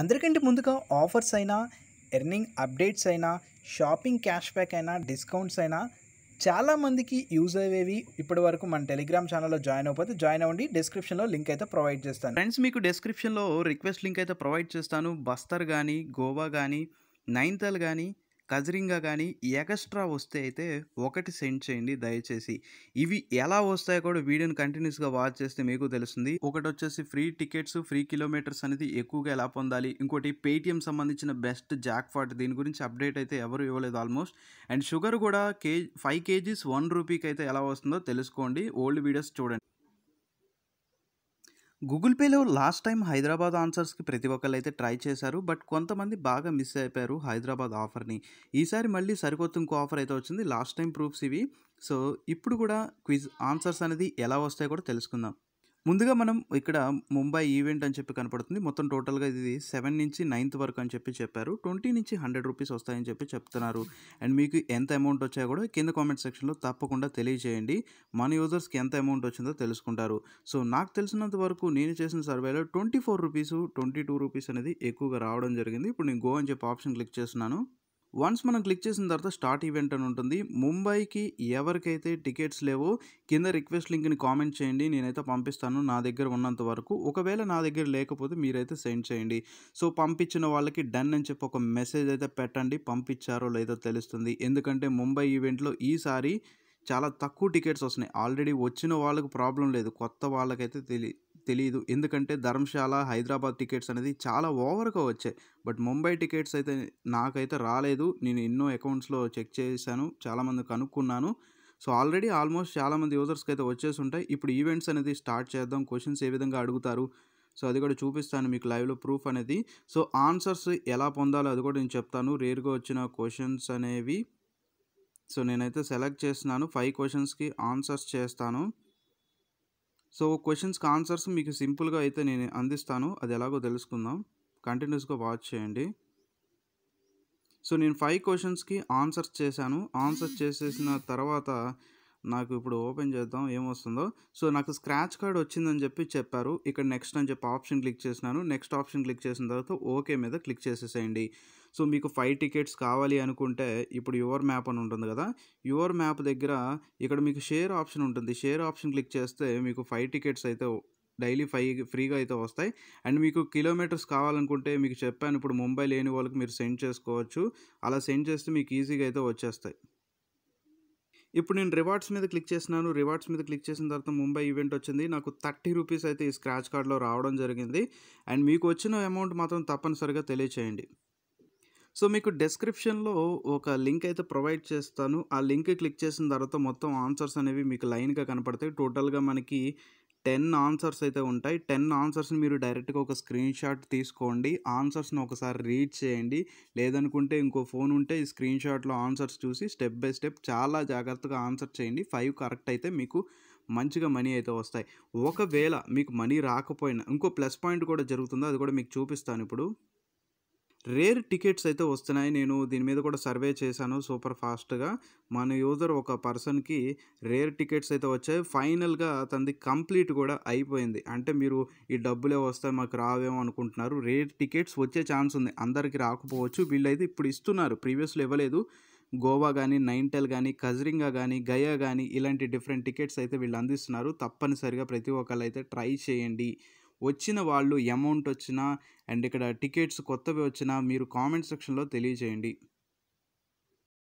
అందరికంటే ముందుగా ఆఫర్స్ అయినా ఎర్నింగ్ అప్డేట్స్ అయినా షాపింగ్ క్యాష్ బ్యాక్ అయినా డిస్కౌంట్స్ అయినా చాలామందికి యూజ్ అయ్యేవి ఇప్పటి వరకు మన టెలిగ్రామ్ ఛానల్లో జాయిన్ అవ్వకపోతే జాయిన్ అవ్వండి డిస్క్రిప్షన్లో లింక్ అయితే ప్రొవైడ్ చేస్తాను ఫ్రెండ్స్ మీకు డిస్క్రిప్షన్లో రిక్వెస్ట్ లింక్ అయితే ప్రొవైడ్ చేస్తాను బస్తర్ కానీ గోవా కానీ నైన్తల్ కానీ కజరింగా కానీ ఎక్స్ట్రా వస్తే అయితే ఒకటి సెండ్ చేయండి దయచేసి ఇవి ఎలా వస్తాయో కూడా వీడియోని కంటిన్యూస్గా వాచ్ చేస్తే మీకు తెలుస్తుంది ఒకటి వచ్చేసి ఫ్రీ టికెట్స్ ఫ్రీ కిలోమీటర్స్ అనేది ఎక్కువగా ఎలా పొందాలి ఇంకోటి పేటిఎం సంబంధించిన బెస్ట్ ఫాట్ దీని గురించి అప్డేట్ అయితే ఎవరు ఇవ్వలేదు ఆల్మోస్ట్ అండ్ షుగర్ కూడా కే ఫైవ్ కేజీస్ వన్ రూపీకి అయితే ఎలా వస్తుందో తెలుసుకోండి ఓల్డ్ వీడియోస్ చూడండి గూగుల్ పేలో లాస్ట్ టైం హైదరాబాద్ ఆన్సర్స్కి ప్రతి అయితే ట్రై చేశారు బట్ కొంతమంది బాగా మిస్ అయిపోయారు హైదరాబాద్ ఆఫర్ని ఈసారి మళ్ళీ సరికొత్త ఇంకో ఆఫర్ అయితే వచ్చింది లాస్ట్ టైం ప్రూఫ్స్ ఇవి సో ఇప్పుడు కూడా క్విజ్ ఆన్సర్స్ అనేది ఎలా వస్తాయో కూడా తెలుసుకుందాం ముందుగా మనం ఇక్కడ ముంబై ఈవెంట్ అని చెప్పి కనపడుతుంది మొత్తం టోటల్గా ఇది సెవెన్ నుంచి నైన్త్ వరకు అని చెప్పి చెప్పారు ట్వంటీ నుంచి హండ్రెడ్ రూపీస్ వస్తాయని చెప్పి చెప్తున్నారు అండ్ మీకు ఎంత అమౌంట్ వచ్చాయో కూడా కింద కామెంట్ సెక్షన్లో తప్పకుండా తెలియజేయండి మన యూజర్స్కి ఎంత అమౌంట్ వచ్చిందో తెలుసుకుంటారు సో నాకు తెలిసినంత వరకు నేను చేసిన సర్వేలో twenty four rupees twenty two rupees అనేది ఎక్కువగా రావడం జరిగింది ఇప్పుడు నేను గో అని చెప్పి ఆప్షన్ క్లిక్ చేస్తున్నాను వన్స్ మనం క్లిక్ చేసిన తర్వాత స్టార్ట్ ఈవెంట్ అని ఉంటుంది ముంబైకి ఎవరికైతే టికెట్స్ లేవో కింద రిక్వెస్ట్ లింక్ని కామెంట్ చేయండి నేనైతే పంపిస్తాను నా దగ్గర ఉన్నంత వరకు ఒకవేళ నా దగ్గర లేకపోతే మీరైతే సెండ్ చేయండి సో పంపించిన వాళ్ళకి డన్ అని చెప్పి ఒక మెసేజ్ అయితే పెట్టండి పంపించారో లేదో తెలుస్తుంది ఎందుకంటే ముంబై ఈవెంట్లో ఈసారి చాలా తక్కువ టికెట్స్ వస్తున్నాయి ఆల్రెడీ వచ్చిన వాళ్ళకు ప్రాబ్లం లేదు కొత్త వాళ్ళకైతే తెలియదు తెలియదు ఎందుకంటే ధర్మశాల హైదరాబాద్ టికెట్స్ అనేది చాలా ఓవర్గా వచ్చాయి బట్ ముంబై టికెట్స్ అయితే నాకైతే రాలేదు నేను ఎన్నో అకౌంట్స్లో చెక్ చేశాను చాలామంది కనుక్కున్నాను సో ఆల్రెడీ ఆల్మోస్ట్ చాలామంది యూజర్స్కి అయితే వచ్చేసి ఉంటాయి ఇప్పుడు ఈవెంట్స్ అనేది స్టార్ట్ చేద్దాం క్వశ్చన్స్ ఏ విధంగా అడుగుతారు సో అది కూడా చూపిస్తాను మీకు లైవ్లో ప్రూఫ్ అనేది సో ఆన్సర్స్ ఎలా పొందాలో అది కూడా నేను చెప్తాను రేర్గా వచ్చిన క్వశ్చన్స్ అనేవి సో నేనైతే సెలెక్ట్ చేస్తున్నాను ఫైవ్ క్వశ్చన్స్కి ఆన్సర్స్ చేస్తాను సో క్వశ్చన్స్కి ఆన్సర్స్ మీకు సింపుల్గా అయితే నేను అందిస్తాను అది ఎలాగో తెలుసుకుందాం కంటిన్యూస్గా వాచ్ చేయండి సో నేను ఫైవ్ క్వశ్చన్స్కి ఆన్సర్స్ చేశాను ఆన్సర్స్ చేసేసిన తర్వాత నాకు ఇప్పుడు ఓపెన్ చేద్దాం ఏమొస్తుందో సో నాకు స్క్రాచ్ కార్డ్ వచ్చిందని చెప్పి చెప్పారు ఇక్కడ నెక్స్ట్ అని చెప్పి ఆప్షన్ క్లిక్ చేసినాను నెక్స్ట్ ఆప్షన్ క్లిక్ చేసిన తర్వాత ఓకే మీద క్లిక్ చేసేసేయండి సో మీకు ఫైవ్ టికెట్స్ కావాలి అనుకుంటే ఇప్పుడు యువర్ మ్యాప్ అని ఉంటుంది కదా యువర్ మ్యాప్ దగ్గర ఇక్కడ మీకు షేర్ ఆప్షన్ ఉంటుంది షేర్ ఆప్షన్ క్లిక్ చేస్తే మీకు ఫైవ్ టికెట్స్ అయితే డైలీ ఫైవ్ ఫ్రీగా అయితే వస్తాయి అండ్ మీకు కిలోమీటర్స్ కావాలనుకుంటే మీకు చెప్పాను ఇప్పుడు ముంబై లేని వాళ్ళకి మీరు సెండ్ చేసుకోవచ్చు అలా సెండ్ చేస్తే మీకు ఈజీగా అయితే వచ్చేస్తాయి ఇప్పుడు నేను రివార్డ్స్ మీద క్లిక్ చేసినాను రివార్డ్స్ మీద క్లిక్ చేసిన తర్వాత ముంబై ఈవెంట్ వచ్చింది నాకు థర్టీ రూపీస్ అయితే ఈ స్క్రాచ్ కార్డ్లో రావడం జరిగింది అండ్ మీకు వచ్చిన అమౌంట్ మాత్రం తప్పనిసరిగా తెలియచేయండి సో మీకు డెస్క్రిప్షన్లో ఒక లింక్ అయితే ప్రొవైడ్ చేస్తాను ఆ లింక్ క్లిక్ చేసిన తర్వాత మొత్తం ఆన్సర్స్ అనేవి మీకు లైన్గా కనపడతాయి టోటల్గా మనకి టెన్ ఆన్సర్స్ అయితే ఉంటాయి టెన్ ఆన్సర్స్ని మీరు డైరెక్ట్గా ఒక స్క్రీన్ షాట్ తీసుకోండి ఆన్సర్స్ని ఒకసారి రీడ్ చేయండి లేదనుకుంటే ఇంకో ఫోన్ ఉంటే ఈ స్క్రీన్ షాట్లో ఆన్సర్స్ చూసి స్టెప్ బై స్టెప్ చాలా జాగ్రత్తగా ఆన్సర్ చేయండి ఫైవ్ కరెక్ట్ అయితే మీకు మంచిగా మనీ అయితే వస్తాయి ఒకవేళ మీకు మనీ రాకపోయినా ఇంకో ప్లస్ పాయింట్ కూడా జరుగుతుందో అది కూడా మీకు చూపిస్తాను ఇప్పుడు రేర్ టికెట్స్ అయితే వస్తున్నాయి నేను దీని మీద కూడా సర్వే చేశాను సూపర్ ఫాస్ట్గా మన యూజర్ ఒక పర్సన్కి రేర్ టికెట్స్ అయితే వచ్చాయి ఫైనల్గా తనది కంప్లీట్ కూడా అయిపోయింది అంటే మీరు ఈ డబ్బులే వస్తాయి మాకు రావేమో అనుకుంటున్నారు రేర్ టికెట్స్ వచ్చే ఛాన్స్ ఉంది అందరికీ రాకపోవచ్చు వీళ్ళైతే ఇప్పుడు ఇస్తున్నారు ప్రీవియస్లో ఇవ్వలేదు గోవా కానీ నైన్టల్ కానీ కజరింగా కానీ గయా కానీ ఇలాంటి డిఫరెంట్ టికెట్స్ అయితే వీళ్ళు అందిస్తున్నారు తప్పనిసరిగా ప్రతి ఒక్కళ్ళు అయితే ట్రై చేయండి వచ్చిన వాళ్ళు అమౌంట్ వచ్చినా అండ్ ఇక్కడ టికెట్స్ కొత్తవి వచ్చినా మీరు కామెంట్ సెక్షన్లో తెలియజేయండి